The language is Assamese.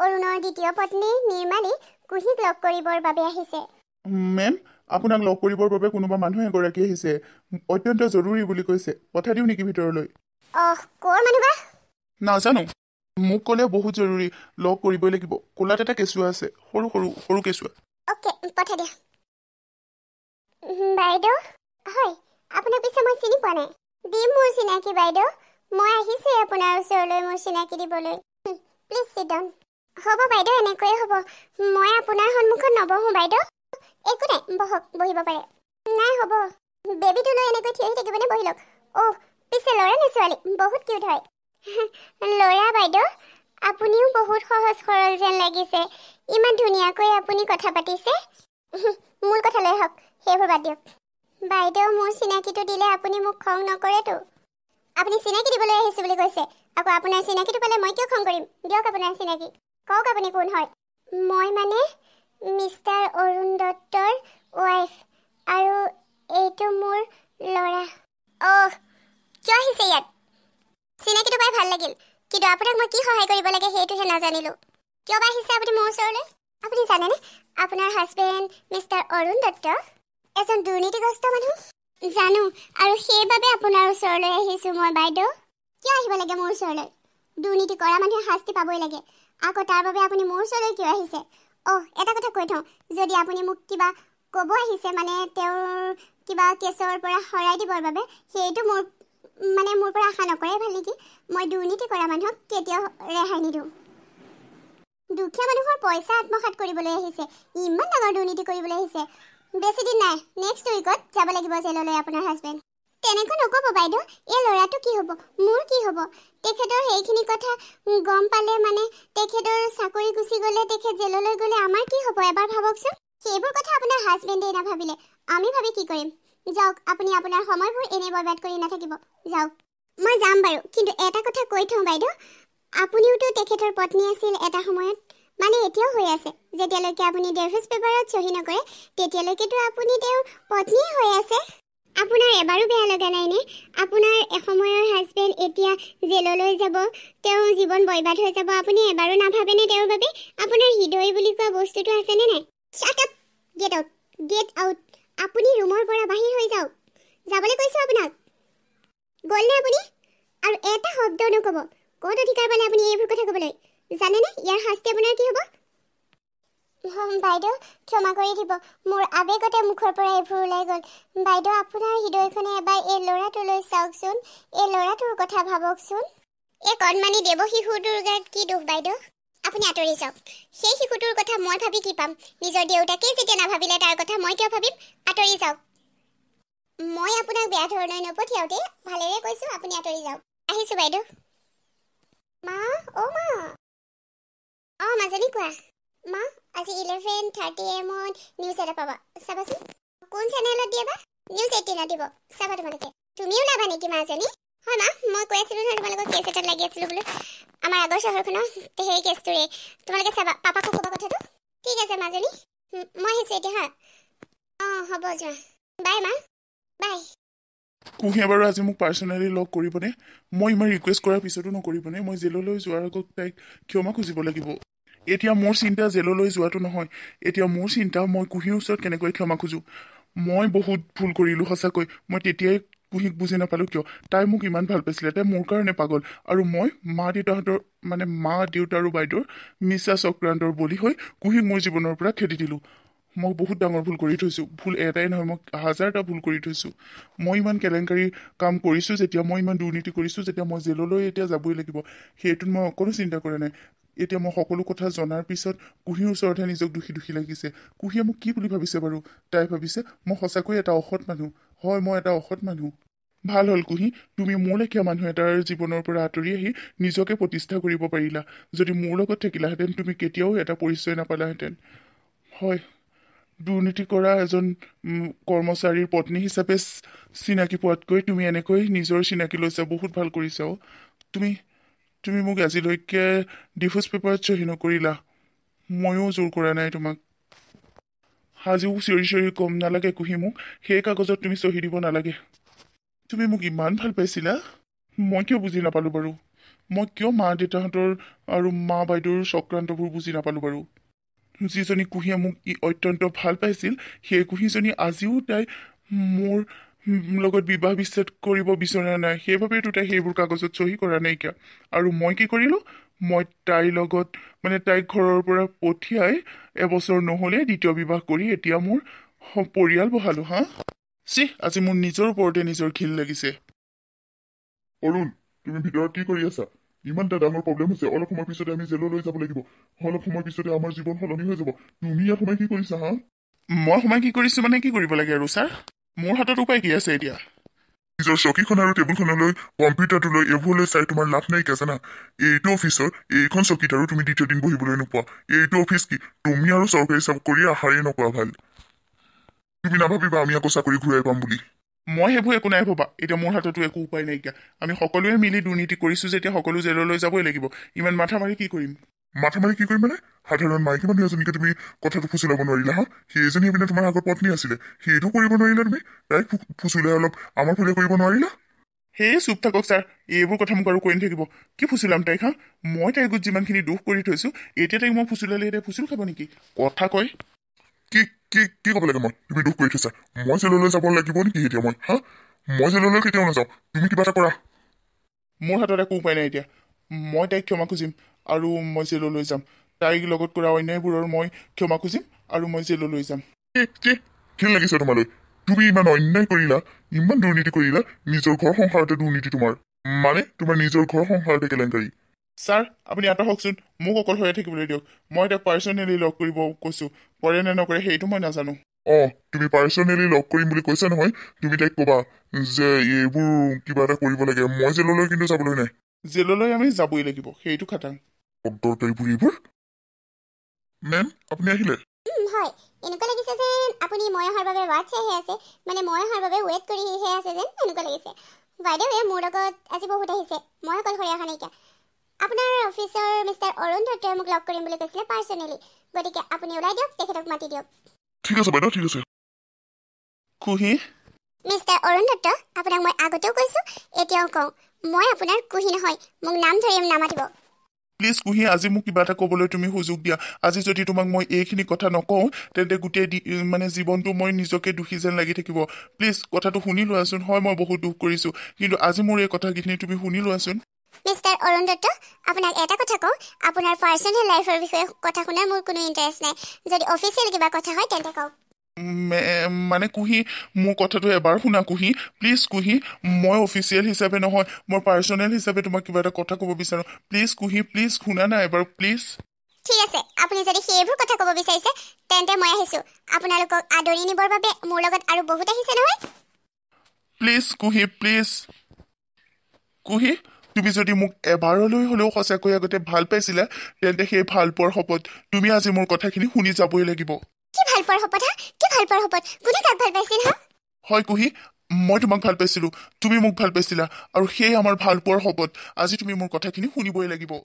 অৰুণৰ দ্বিতীয় পত্নী নিৰ্মালী কুহিক লগ কৰিবৰ বাবে আহিছে মেম আপোনাক লগ কৰিবৰ বাবে কোনোবা মানুহ এগৰাকী আহিছে অত্যন্ত জৰুৰী বুলি কৈছে পঠাই দিওঁ নেকি ভিতৰলৈ অহ ক'ৰ মানুহবা নাজানো মোক ক'লে বহুত জৰুৰী লগ কৰিবই লাগিব কোলাত এটা কেঁচুৱা আছে সৰু সৰু সৰু কেঁচুৱা অ'কে পঠাই দিয়া বাইদেউ হয় আপোনাক পিছে মই চিনি পোৱা নাই দিম মোৰ চিনাকি বাইদেউ মই আহিছোঁ আপোনাৰ ওচৰলৈ মোৰ চিনাকি দিবলৈ প্লিজ চিট ডাউন হ'ব বাইদেউ এনেকৈয়ে হ'ব মই আপোনাৰ সন্মুখত নবহো বাইদেউ একো নাই বহক বহিব পাৰে নাই হ'ব বেবীটো লৈ এনেকৈ থিয় হৈ থাকিবনে বহি লওক অহ পিছে ল'ৰা নে ছোৱালী বহুত কিউট হয় ল'ৰা বাইদেউ আপুনিও বহুত সহজ সৰল যেন লাগিছে ইমান ধুনীয়াকৈ আপুনি কথা পাতিছে মোৰ কথা লৈ আহক সেইবোৰ বাদ দিয়ক বাইদেউ মোৰ চিনাকিটো দিলে আপুনি মোক খং নকৰেতো আপুনি চিনাকি দিবলৈ আহিছোঁ বুলি কৈছে আকৌ আপোনাৰ চিনাকিটো পালে মই কিয় খং কৰিম দিয়ক আপোনাৰ চিনাকি কওক আপুনি কোন হয় মই মানে মিষ্টাৰ অৰুণ দত্তৰ ৱাইফ আৰু এইটো মোৰ ল'ৰা অহ কিয় আহিছে ইয়াত চিনাকিটো পাই ভাল লাগিল কিন্তু আপোনাক মই কি সহায় কৰিব লাগে সেইটোহে নাজানিলোঁ কিয় বা আহিছে আপুনি মোৰ ওচৰলৈ আপুনি জানেনে আপোনাৰ হাজবেণ্ড মিষ্টাৰ অৰুণ দত্ত এজন দুৰ্নীতিগ্ৰস্ত মানুহ জানো আৰু সেইবাবে আপোনাৰ ওচৰলৈ আহিছোঁ মই বাইদেউ কিয় আহিব লাগে মোৰ ওচৰলৈ দুৰ্নীতি কৰা মানুহে শাস্তি পাবই লাগে আকৌ তাৰ বাবে আপুনি মোৰ ওচৰলৈ কিয় আহিছে অহ এটা কথা কৈ থওঁ যদি আপুনি মোক কিবা ক'ব আহিছে মানে তেওঁৰ কিবা কেছৰ পৰা সৰাই দিবৰ বাবে সেইটো মোৰ মানে মোৰ পৰা আশা নকৰে ভাল নেকি মই দুৰ্নীতি কৰা মানুহক কেতিয়াও ৰেহাই নিদিওঁ দুখীয়া মানুহৰ পইচা আত্মসাত কৰিবলৈ আহিছে ইমান ডাঙৰ দুৰ্নীতি কৰিবলৈ আহিছে বেছিদিন নাই নেক্সট উইকত যাব লাগিব জেললৈ আপোনাৰ হাজবেণ্ড তেনেকৈ নক'ব বাইদেউ এই ল'ৰাটো কি হ'ব মোৰ কি হ'ব তেখেতৰ সেইখিনি কথা গম পালে মানে তেখেতৰ চাকৰি গুচি গ'লে তেখেত জেললৈ গ'লে আমাৰ কি হ'ব এবাৰ ভাবকচোন সেইবোৰ কথা আপোনাৰ হাজবেণ্ডেই নাভাবিলে আমি ভাবি কি কৰিম যাওক আপুনি আপোনাৰ সময়বোৰ এনেই বৰবাদ কৰি নাথাকিব যাওক মই যাম বাৰু কিন্তু এটা কথা কৈ থওঁ বাইদেউ আপুনিওতো তেখেতৰ পত্নী আছিল এটা সময়ত মানে এতিয়াও হৈ আছে যেতিয়ালৈকে আপুনি ড্ৰেভিছ পেপাৰত চহী নকৰে তেতিয়ালৈকেতো আপুনি তেওঁৰ পত্নীয়ে হৈ আছে আপোনাৰ এবাৰো বেয়া লগা নাইনে আপোনাৰ এসময়ৰ হাজবেণ্ড এতিয়া জেললৈ যাব তেওঁ জীৱন বৰবাদ হৈ যাব আপুনি এবাৰো নাভাবেনে তেওঁৰ বাবে আপোনাৰ হৃদয় বুলি কোৱা বস্তুটো আছেনে নাই আপুনি ৰুমৰ পৰা বাহিৰ হৈ যাওক যাবলৈ কৈছো আপোনাক গ'লনে আপুনি আৰু এটা শব্দ নক'ব ক'ত অধিকাৰ পালে আপুনি এইবোৰ কথা ক'বলৈ জানেনে ইয়াৰ শাস্তি আপোনাৰ কি হ'ব বাইদেউ ক্ষমা কৰি দিব মোৰ আবেগতে মুখৰ পৰা এইবোৰ ওলাই গ'ল বাইদেউ আপোনাৰ হৃদয়খনে এবাৰ এই ল'ৰাটোলৈ চাওকচোন এই ল'ৰাটোৰ কথা ভাবকচোন এই কণমানি দেৱ শিশুটোৰ গাত কি দুখ বাইদেউ আপুনি আঁতৰি চাওক সেই শিশুটোৰ কথা মই ভাবি কি পাম নিজৰ দেউতাকে যেতিয়া নাভাবিলে তাৰ কথা মই কিয় ভাবিম আঁতৰি চাওক মই আপোনাক বেয়া ধৰণে নপঠিয়াও দেই ভালেৰে কৈছো আপুনি আঁতৰি যাওক আহিছো বাইদেউ মা অ' মা অ' মাজনী কোৱা মা আজি ইলেভেন থাৰ্টি এমত নিউজ এটা পাবা চাবাচোন কোন চেনেলত দিয়াবা নিউজ এইটিনত দিব চাবা তোমালোকে তুমিও ওলাবা নেকি মাজনী হয় মা মই কৈ আছিলোঁ নহয় তোমালোকক কেছ এটাত লাগি আছিলোঁ বোলো আমাৰ আগৰ চহৰখনত সেই কেছটোৰে তোমালোকে চাবা পাপাক ক'বা কথাটো ঠিক আছে মাজনী মই আহিছোঁ এতিয়া হা অঁ হ'ব যোৱা বাই মা বাই কুঁহে বাৰু আজি মোক পাৰ্চনেলি লগ কৰিবনে মই ইমান ৰিকুৱেষ্ট কৰাৰ পিছতো নকৰিবনে মই জেললৈ যোৱাৰ আগত তাইক ক্ষমা খুজিব লাগিব এতিয়া মোৰ চিন্তা জেললৈ যোৱাটো নহয় এতিয়া মোৰ চিন্তা মই কুঁহিৰ ওচৰত কেনেকৈ ক্ষমা খোজো মই বহুত ভুল কৰিলোঁ সঁচাকৈ মই তেতিয়াই কুঁহিক বুজি নাপালোঁ কিয় তাই মোক ইমান ভাল পাইছিলে তাই মোৰ কাৰণে পাগল আৰু মই মা দেউতাহঁতৰ মানে মা দেউতা আৰু বাইদেউৰ মিছা চক্ৰান্তৰ বলি হৈ কুঁহিক মোৰ জীৱনৰ পৰা খেদি দিলোঁ মই বহুত ডাঙৰ ভুল কৰি থৈছোঁ ভুল এটাই নহয় মই হাজাৰটা ভুল কৰি থৈছোঁ মই ইমান কেলেংকাৰী কাম কৰিছোঁ যেতিয়া মই ইমান দুৰ্নীতি কৰিছোঁ যেতিয়া মই জেললৈ এতিয়া যাবই লাগিব সেইটোত মই অকণো চিন্তা কৰা নাই এতিয়া মই সকলো কথা জনাৰ পিছত কুঁহিৰ ওচৰতহে নিজক দোষী দোষী লাগিছে কুঁহিয়ে মোক কি বুলি ভাবিছে বাৰু তাই ভাবিছে মই সঁচাকৈ এটা অসৎ মানুহ হয় মই এটা অসৎ মানুহ ভাল হ'ল কুঁহি তুমি মোৰ লেখীয়া মানুহ এটাৰ জীৱনৰ পৰা আঁতৰি আহি নিজকে প্ৰতিষ্ঠা কৰিব পাৰিলা যদি মোৰ লগত থাকিলাহেঁতেন তুমি কেতিয়াও এটা পৰিচয় নাপালাহেঁতেন হয় দুৰ্নীতি কৰা এজন কৰ্মচাৰীৰ পত্নী হিচাপে চিনাকি পোৱাতকৈ তুমি এনেকৈ নিজৰ চিনাকি লৈছা বহুত ভাল কৰিছাও তুমি তুমি মোক আজিলৈকে ডিফ'জ পেপাৰত চহী নকৰিলা ময়ো জোৰ কৰা নাই তোমাক সাজিও চিঞৰি চিঞৰি কম নালাগে কুহি মোক সেই কাগজত তুমি চহী দিব নালাগে তুমি মোক ইমান ভাল পাইছিলা মই কিয় বুজি নাপালোঁ বাৰু মই কিয় মা দেউতাহঁতৰ আৰু মা বাইদেউৰ চক্ৰান্তবোৰ বুজি নাপালোঁ বাৰু যিজনী কুঁহিয়ে মোক ই অত্যন্ত ভাল পাইছিল সেই কুঁহিজনী আজিও তাই মোৰ লগত বিবাহ বিচ্ছেদ কৰিব বিচৰা নাই সেইবাবে তাই সেইবোৰ কাগজত চহী কৰা নাইকিয়া আৰু মই কি কৰিলোঁ মই তাইৰ লগত মানে তাইক ঘৰৰ পৰা পঠিয়াই এবছৰ নহ'লে দ্বিতীয় বিবাহ কৰি এতিয়া মোৰ পৰিয়াল বহালোঁ হা চি আজি মোৰ নিজৰ ওপৰতে নিজৰ ঘিল লাগিছে অৰুণ তুমি ভিতৰত কি কৰি আছা ইমান এটা ডাঙৰ প্ৰব্লেম হৈছে অলপ সময়ৰ পিছতে আমি জেললৈ যাব লাগিব অলপ সময়ৰ পিছতে আমাৰ জীৱন সলনি হৈ যাব তুমি ইয়াত সময় কি কৰিছা হা মই সময় কি কৰিছো মানে কি কৰিব লাগে আৰু ছাৰ মোৰ হাতত উপায় কি আছে এতিয়া নিজৰ চকীখন আৰু টেবুলখনলৈ কম্পিউটাৰটোলৈ এইবোৰলৈ চাই তোমাৰ লাভ নাইকিয়া জানা এইটো অফিচৰ এইখন চকীত আৰু তুমি দ্বিতীয় দিন বহিবলৈ নোপোৱা এইটো অফিচ কি তুমি আৰু চৰকাৰী চাকৰি আহাৰেই নকৰা ভাল তুমি নাভাবিবা আমি আকৌ চাকৰি ঘূৰাই পাম বুলি মই সেইবোৰ একো নাই ভবা এতিয়া মোৰ হাততো একো উপায় নাইকিয়া আমি সকলোৱে মিলি দুৰ্নীতি কৰিছো যেতিয়া সকলো জেললৈ যাবই লাগিব ইমান মাথা মাৰি কি কৰিম মাথা মাৰি কি কৰিম মানে সাধাৰণ মাইকী মানুহ এজনীকে তুমি কথাটো ফুচি ল'ব নোৱাৰিলা হা সেই পিনে তোমাৰ আগৰ পত্নী আছিলে সেইটো কৰিব নোৱাৰিলা তুমি তাইক ফুচিলে অলপ আমাৰ ফালে কৰিব নোৱাৰিলা সেয়ে চুপ থাকক ছাৰ এইবোৰ কথা মোক আৰু কৰি নাথাকিব কি ফুচিলাম তাইক হা মই তাইকত যিমানখিনি দুখ কৰি থৈছো এতিয়া তাইক মই ফুচিলালে এতিয়া ফুচিল খাব নেকি কথা কয় কি কি কি ক'ব লাগে মই তুমি দুখ কৰি থৈছা মই জেললৈ যাব লাগিব নেকি এতিয়া মই হা মই জেললৈ কেতিয়াও নাযাওঁ তুমি কিবা এটা কৰা মোৰ হাতত একো উপায় নাই এতিয়া মই তাইক ক্ষমা খুজিম আৰু মই জেললৈ যাম তাইক লগত কৰা অন্যায়বোৰৰ মই ক্ষমা খুজিম আৰু মই জেললৈ যাম কি লাগিছে তোমালৈ তুমি ইমান অন্যায় কৰিলা ইমান দুৰ্নীতি কৰিলা নিজৰ ঘৰ সংসাৰতে দুৰ্নীতি তোমাৰ মানে তোমাৰ নিজৰ ঘৰ সংসাৰতে কেলেংকাৰী ছাৰ আপুনি আঁতৰকচোন মোক অকল হৈয়ে থাকিবলৈ দিয়ক মই এতিয়া পাৰ্চনেলি লগ কৰিব কৈছো কৰে নে নকৰে সেইটো মই নাজানো অঁ তুমি পাৰ্চনেলি লগ কৰিম বুলি কৈছা নহয় তুমি তাইক কবা যে এইবোৰ কিবা এটা কৰিব লাগে মই জেললৈ কিন্তু যাবলৈ নাই জেললৈ আমি যাবই লাগিব সেইটো খাটাং অন্তৰ বুঢ়ীবোৰ মেম আপুনি আহিলে এতিয়াও কওঁ মই আপোনাৰ কুহি নহয় মোক নাম ধৰিম নামাতিব প্লিজ কুহি আজি মোক কিবা এটা ক'বলৈ তুমি সুযোগ দিয়া আজি যদি তোমাক মই এইখিনি কথা নকওঁ তেন্তে গোটেই মানে জীৱনটো মই নিজকে দুখী যেন লাগি থাকিব প্লিজ কথাটো শুনি লোৱাচোন হয় মই বহুত দুখ কৰিছোঁ কিন্তু আজি মোৰ এই কথাখিনি তুমি শুনি লোৱাচোন মিষ্টাৰ অৰুণ দত্ত আপোনাক এটা কথা কওঁ আপোনাৰ পাৰ্চনেল লাইফৰ বিষয়ে কথা শুনাৰ মোৰ কোনো ইণ্টাৰেষ্ট নাই যদি অফিচিয়েল কিবা কথা হয় তেন্তে কওক মানে কুহি মোৰ কথাটো এবাৰ শুনা কুহি প্লিজ কুহি মই অফিচিয়েল হিচাপে নহয় মই পাৰ্চনেল হিচাপে তোমাক কিবা এটা কথা ক'ব বিচাৰোঁ প্লিজ কুহি প্লিজ শুনা না এবাৰ প্লিজ ঠিক আছে আপুনি যদি সেইবোৰ কথা ক'ব বিচাৰিছে তেন্তে মই আহিছোঁ আপোনালোকক আদৰি নিবৰ বাবে মোৰ লগত আৰু বহুত আহিছে নহয় প্লিজ কুহি প্লিজ কুহি তুমি যদি মোক এবাৰলৈ হ'লেও সঁচাকৈ আগতে ভাল পাইছিলা তেন্তে সেই ভালপোৱাৰ শপত তুমি আজি মোৰ কথাখিনি শুনি যাবই লাগিব কি ভাল পোৱাৰ শপত হা কি ভাল পোৱাৰ শপত কোনে তাক ভাল পাইছিল হা হয় কুহি মই তোমাক ভাল পাইছিলো তুমি মোক ভাল পাইছিলা আৰু সেয়ে আমাৰ ভাল পোৱাৰ শপত আজি তুমি মোৰ কথাখিনি শুনিবই লাগিব